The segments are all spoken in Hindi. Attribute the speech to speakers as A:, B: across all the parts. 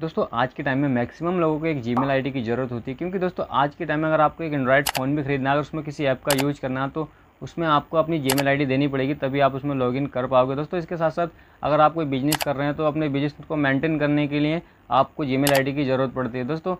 A: दोस्तों आज के टाइम में मैक्सिमम लोगों को एक जी मेल की ज़रूरत होती है क्योंकि दोस्तों आज के टाइम में अगर आपको एक एंड्रॉयड फ़ोन भी खरीदना है उसमें किसी ऐप का यूज़ करना है तो उसमें आपको अपनी जी मेल देनी पड़ेगी तभी आप उसमें लॉगिन कर पाओगे दोस्तों इसके साथ साथ अगर आप कोई बिजनेस कर रहे हैं तो अपने बिजनेस को मैंटेन करने के लिए आपको जी मेल की ज़रूरत पड़ती है दोस्तों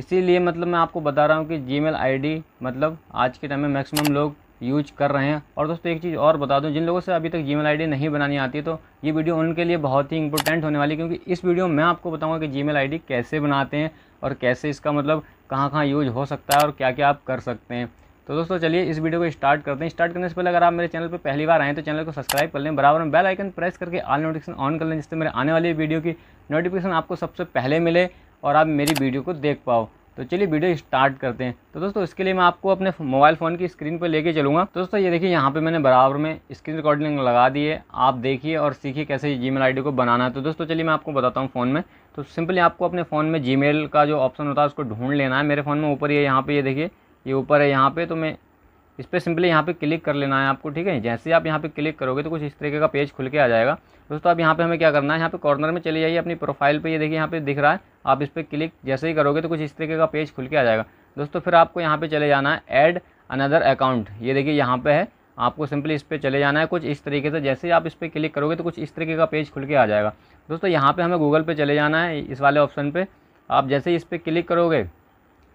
A: इसीलिए मतलब मैं आपको बता रहा हूँ कि जी मेल मतलब आज के टाइम में मैक्सिमम लोग यूज कर रहे हैं और दोस्तों एक चीज़ और बता दूं जिन लोगों से अभी तक जी मेल नहीं बनानी आती तो ये वीडियो उनके लिए बहुत ही इंपॉर्टेंट होने वाली क्योंकि इस वीडियो में मैं आपको बताऊँगा कि जी मेल कैसे बनाते हैं और कैसे इसका मतलब कहाँ कहाँ यूज हो सकता है और क्या क्या आप कर सकते हैं तो दोस्तों चलिए इस वीडियो को स्टार्ट करते हैं स्टार्ट करने से पहले अगर आप मेरे चैनल पर पहली बार आए तो चैनल को सब्सक्राइब कर लें बराबर में बेल आइकन प्रेस करके आल नोटिफिकेशन ऑन कर लें जिससे मेरे आने वाली वीडियो की नोटिफिकेशन आपको सबसे पहले मिले और आप मेरी वीडियो को देख पाओ तो चलिए वीडियो स्टार्ट करते हैं तो दोस्तों इसके लिए मैं आपको अपने मोबाइल फ़ोन की स्क्रीन पर लेके चलूँगा तो दोस्तों ये देखिए यहाँ पे मैंने बराबर में स्क्रीन रिकॉर्डिंग लगा दी है आप देखिए और सीखिए कैसे जी मेल को बनाना है तो दोस्तों चलिए मैं आपको बताता हूँ फ़ोन में तो सिंपली आपको अपने फ़ोन में जी का जो ऑप्शन होता है उसको ढूंढ लेना है मेरे फ़ोन में ऊपर ये यहाँ पर ये देखिए ये ऊपर है यहाँ पर तो मैं इस पर सिंपली यहाँ पे क्लिक कर लेना है आपको ठीक है जैसे आप यहाँ पे क्लिक करोगे तो कुछ इस तरीके का पेज खुल के आ जाएगा दोस्तों आप यहाँ पे हमें क्या करना है यहाँ पे कॉर्नर में चले जाइए अपनी प्रोफाइल पे ये देखिए यहाँ पे दिख रहा है आप इस पर क्लिक जैसे ही करोगे तो कुछ इस तरीके का पेज खुल के आ जाएगा दोस्तों फिर आपको यहाँ पर चले जाना है एड अनदर अकाउंट ये देखिए यहाँ पर है आपको सिंपली इस पर चले जाना है कुछ इस तरीके से जैसे ही आप इस पर क्लिक करोगे तो कुछ इस तरीके का पेज खुल के आ जाएगा दोस्तों यहाँ पर हमें गूगल पे चले जाना है इस वाले ऑप्शन पर आप जैसे ही इस पर क्लिक करोगे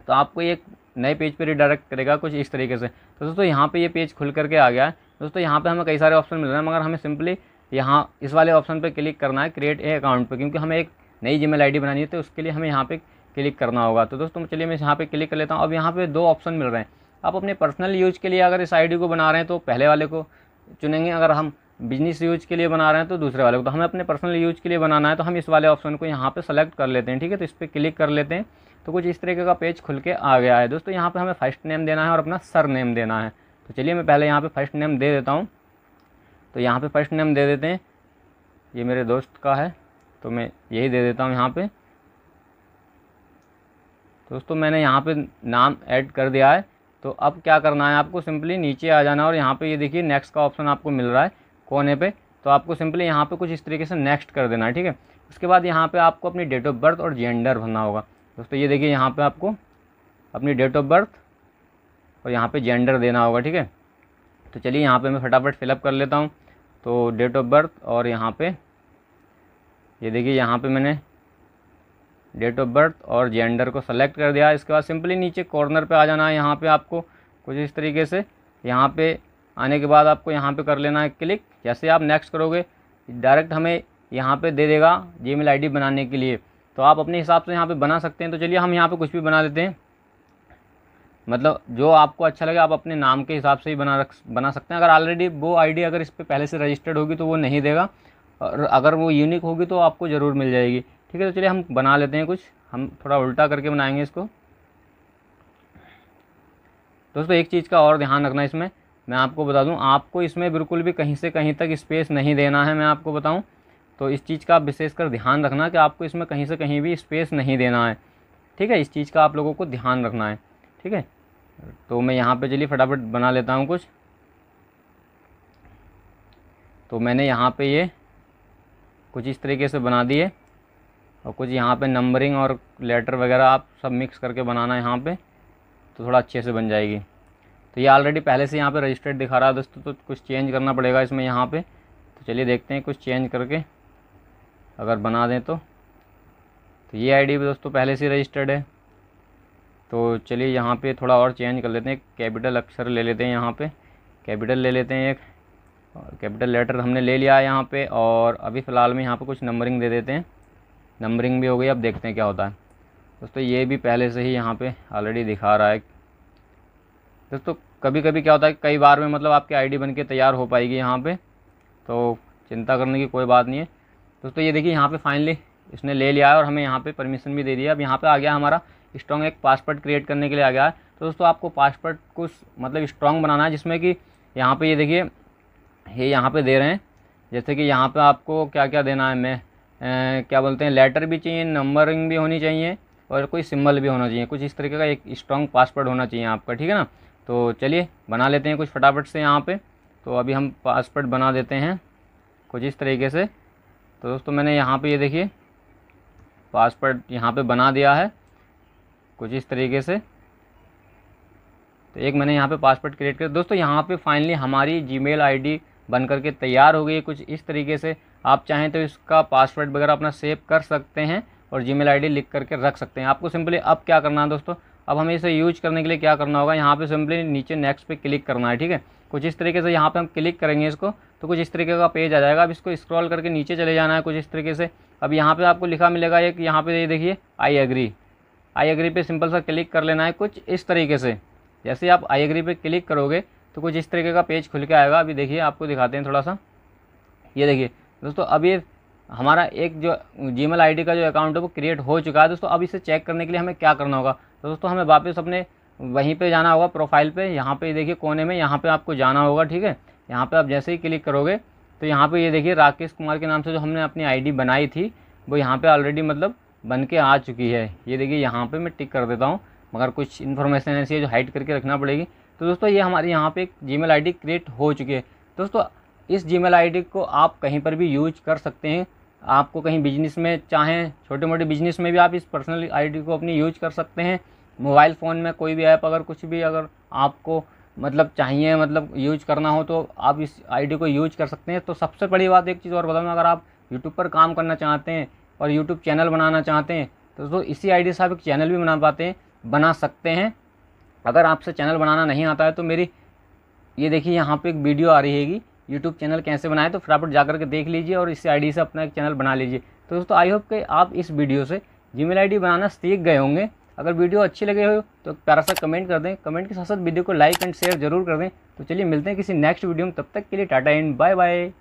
A: तो आपको एक नए पेज पे रिडायरेक्ट करेगा कुछ इस तरीके से तो दोस्तों यहाँ पर ये पेज खुल करके आ गया है दोस्तों यहाँ पर हमें कई सारे ऑप्शन मिल रहे हैं मगर हमें सिंपली यहाँ इस वाले ऑप्शन पर क्लिक करना है क्रिएट ए अकाउंट पर क्योंकि हमें एक नई जी मेल बनानी है तो उसके लिए हमें यहाँ पर क्लिक करना होगा तो दोस्तों चलिए मैं यहाँ पे क्लिक कर लेता हूँ अब यहाँ पर दो ऑप्शन मिल रहे हैं आप अपने पर्सनल यूज़ के लिए अगर इस आई को बना रहे हैं तो पहले वाले को चुनेंगे अगर हम बिजनेस यूज के लिए बना रहे हैं तो दूसरे वाले को तो हमें अपने पर्सनल यूज के लिए बनाना है तो हम इस वाले ऑप्शन को यहाँ पे सेलेक्ट कर लेते हैं ठीक है तो इस पर क्लिक कर लेते हैं तो कुछ इस तरीके का पेज खुल के आ गया है दोस्तों यहाँ पे हमें फर्स्ट नेम देना है और अपना सर नेम देना है तो चलिए मैं पहले यहाँ पर फर्स्ट नेम दे देता हूँ तो यहाँ पर फर्स्ट नेम दे देते हैं ये मेरे दोस्त का है तो मैं यही दे देता हूँ यहाँ पर दोस्तों मैंने यहाँ पर नाम ऐड कर दिया है तो अब क्या करना है आपको सिंपली नीचे आ जाना और यहाँ पर ये देखिए नेक्स्ट का ऑप्शन आपको मिल रहा है कोने पे तो आपको सिंपली यहाँ पे कुछ इस तरीके से नेक्स्ट कर देना है ठीक है उसके बाद यहाँ पे आपको अपनी डेट ऑफ बर्थ और जेंडर भरना होगा दोस्तों ये देखिए यहाँ पे आपको अपनी डेट ऑफ बर्थ और यहाँ पे जेंडर देना होगा ठीक है तो चलिए यहाँ पे मैं फटाफट फिलअप कर लेता हूँ तो डेट ऑफ बर्थ और यहाँ पर ये देखिए यहाँ पर मैंने डेट ऑफ बर्थ और जेंडर को सेलेक्ट कर दिया इसके बाद सिंपली नीचे कॉर्नर पर आ जाना है यहाँ पर आपको कुछ इस तरीके से यहाँ पर आने के बाद आपको यहाँ पे कर लेना है क्लिक जैसे आप नेक्स्ट करोगे डायरेक्ट हमें यहाँ पे दे देगा जी मेल आई बनाने के लिए तो आप अपने हिसाब से यहाँ पे बना सकते हैं तो चलिए हम यहाँ पे कुछ भी बना देते हैं मतलब जो आपको अच्छा लगे आप अपने नाम के हिसाब से ही बना रख बना सकते हैं अगर ऑलरेडी वो आई अगर इस पर पहले से रजिस्टर्ड होगी तो वो नहीं देगा और अगर वो यूनिक होगी तो आपको ज़रूर मिल जाएगी ठीक है तो चलिए हम बना लेते हैं कुछ हम थोड़ा उल्टा करके बनाएंगे इसको दोस्तों एक चीज़ का और ध्यान रखना इसमें मैं आपको बता दूं आपको इसमें बिल्कुल भी कहीं से कहीं तक स्पेस नहीं देना है मैं आपको बताऊं तो इस चीज़ का विशेषकर ध्यान रखना कि आपको इसमें कहीं से कहीं भी स्पेस नहीं देना है ठीक है इस चीज़ का आप लोगों को ध्यान रखना है ठीक है तो मैं यहाँ पे चलिए फटाफट बना लेता हूँ कुछ तो मैंने यहाँ पर ये कुछ इस तरीके से बना दिए और कुछ यहाँ पे नंबरिंग और लेटर वगैरह आप सब मिक्स करके बनाना है यहाँ पर तो थोड़ा अच्छे से बन जाएगी तो ये ऑलरेडी पहले से यहाँ पे रजिस्टर्ड दिखा रहा है दोस्तों तो कुछ चेंज करना पड़ेगा इसमें यहाँ पे तो चलिए देखते हैं कुछ चेंज करके अगर बना दें तो तो ये आईडी भी दोस्तों पहले से रजिस्टर्ड है तो चलिए यहाँ पे थोड़ा और चेंज कर लेते हैं कैपिटल अक्षर ले लेते हैं यहाँ पे कैपिटल ले लेते हैं एक कैपिटल लेटर हमने ले लिया है यहाँ पर और अभी फ़िलहाल में यहाँ पर कुछ नंबरिंग दे देते हैं नंबरिंग भी हो गई अब देखते हैं क्या होता है दोस्तों ये भी पहले से ही यहाँ पर ऑलरेडी दिखा रहा है दोस्तों कभी कभी क्या होता है कई बार में मतलब आपकी आईडी बनके तैयार हो पाएगी यहाँ पे तो चिंता करने की कोई बात नहीं है दोस्तों ये देखिए यहाँ पे फाइनली इसने ले लिया है और हमें यहाँ पे परमिशन भी दे दिया अब यहाँ पे आ गया हमारा स्ट्रॉन्ग एक पासवर्ड क्रिएट करने के लिए आ गया है तो दोस्तों आपको पासवर्ड को मतलब स्ट्रॉन्ग बनाना है जिसमें कि यहाँ पर ये देखिए ये यहाँ पर दे रहे हैं जैसे कि यहाँ पर आपको क्या क्या देना है मैं क्या बोलते हैं लेटर भी चाहिए नंबरिंग भी होनी चाहिए और कोई सिम्बल भी होना चाहिए कुछ इस तरीके का एक स्ट्रॉन्ग पासवर्ड होना चाहिए आपका ठीक है ना तो चलिए बना लेते हैं कुछ फटाफट से यहाँ पे तो अभी हम पासपोर्ट बना देते हैं कुछ इस तरीके से तो दोस्तों मैंने यहाँ पे ये यह देखिए पासपोर्ट यहाँ पे बना दिया है कुछ इस तरीके से तो एक मैंने यहाँ पे पासपोर्ट क्रिएट कर दोस्तों यहाँ पे फाइनली हमारी जीमेल आईडी बन करके तैयार हो गई कुछ इस तरीके से आप चाहें तो इसका पासवर्ड वगैरह अपना सेव कर सकते हैं और जीमेल आईडी लिख करके रख सकते हैं आपको सिंपली अब क्या करना है दोस्तों अब हमें इसे यूज करने के लिए क्या करना होगा यहाँ पे सिंपली नीचे नेक्स्ट पे क्लिक करना है ठीक है कुछ इस तरीके से यहाँ पे हम क्लिक करेंगे इसको तो कुछ इस तरीके का पेज आ जाएगा अब इसको स्क्रॉल करके नीचे चले जाना है कुछ इस तरीके से अब यहाँ पे आपको लिखा मिलेगा एक यहाँ पे ये देखिए आई एग्री आई एग्री पे सिंपल सा क्लिक कर लेना है कुछ इस तरीके से जैसे आप आई एग्री पे क्लिक करोगे तो कुछ इस तरीके का पेज खुल के आएगा अभी देखिए आपको दिखाते हैं थोड़ा सा ये देखिए दोस्तों अब ये हमारा एक जो जी मेल का जो अकाउंट है वो क्रिएट हो चुका है दोस्तों अब इसे चेक करने के लिए हमें क्या करना होगा तो दोस्तों हमें वापस अपने वहीं पे जाना होगा प्रोफाइल पे यहाँ पे देखिए कोने में यहाँ पे आपको जाना होगा ठीक है यहाँ पे आप जैसे ही क्लिक करोगे तो यहाँ पे ये यह देखिए राकेश कुमार के नाम से जो हमने अपनी आईडी बनाई थी वो यहाँ पे ऑलरेडी मतलब बन के आ चुकी है ये देखिए यहाँ पे मैं टिक कर देता हूँ मगर कुछ इन्फॉर्मेशन ऐसी है जो हाइड करके रखना पड़ेगी तो दोस्तों ये हमारे यहाँ पर एक जी मेल क्रिएट हो चुकी है दोस्तों इस जी मेल को आप कहीं पर भी यूज कर सकते हैं आपको कहीं बिजनेस में चाहें छोटे मोटे बिजनेस में भी आप इस पर्सनल आई को अपनी यूज कर सकते हैं मोबाइल फ़ोन में कोई भी ऐप अगर कुछ भी अगर आपको मतलब चाहिए मतलब यूज करना हो तो आप इस आईडी को यूज कर सकते हैं तो सबसे बड़ी बात एक चीज़ और बताऊँ अगर आप यूट्यूब पर काम करना चाहते हैं और यूट्यूब चैनल बनाना चाहते हैं तो, तो इसी आईडी से आप एक चैनल भी बना पाते हैं बना सकते हैं अगर आपसे चैनल बनाना नहीं आता है तो मेरी ये देखिए यहाँ पर एक वीडियो आ रही हैगी यूट्यूब चैनल कैसे बनाए तो फटाफट जा के देख लीजिए और इसी आई से अपना एक चैनल बना लीजिए तो दोस्तों आई होप कि आप इस वीडियो से जी मेल बनाना सीख गए होंगे अगर वीडियो अच्छी लगे हो तो प्यारा सा कमेंट कर दें कमेंट के साथ साथ वीडियो को लाइक एंड शेयर जरूर कर दें तो चलिए मिलते हैं किसी नेक्स्ट वीडियो में तब तक के लिए टाटा एंड बाय बाय